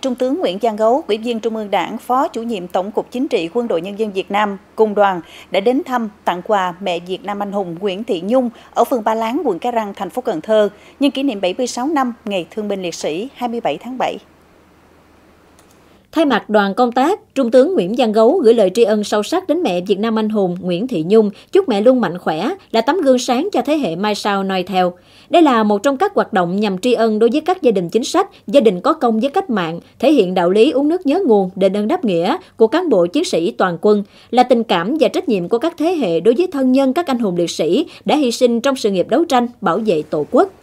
Trung tướng Nguyễn Giang Gấu, Ủy viên Trung ương Đảng, Phó Chủ nhiệm Tổng cục Chính trị Quân đội Nhân dân Việt Nam cùng đoàn đã đến thăm tặng quà mẹ Việt Nam anh hùng Nguyễn Thị Nhung ở phường Ba Láng, quận Cái Răng, thành phố Cần Thơ nhân kỷ niệm 76 năm Ngày Thương binh Liệt sĩ 27 tháng 7. Thay mặt đoàn công tác, Trung tướng Nguyễn Văn Gấu gửi lời tri ân sâu sắc đến mẹ Việt Nam anh hùng Nguyễn Thị Nhung, chúc mẹ luôn mạnh khỏe, là tấm gương sáng cho thế hệ mai sau noi theo. Đây là một trong các hoạt động nhằm tri ân đối với các gia đình chính sách, gia đình có công với cách mạng, thể hiện đạo lý uống nước nhớ nguồn, đền ơn đáp nghĩa của cán bộ chiến sĩ toàn quân, là tình cảm và trách nhiệm của các thế hệ đối với thân nhân các anh hùng liệt sĩ đã hy sinh trong sự nghiệp đấu tranh bảo vệ Tổ quốc.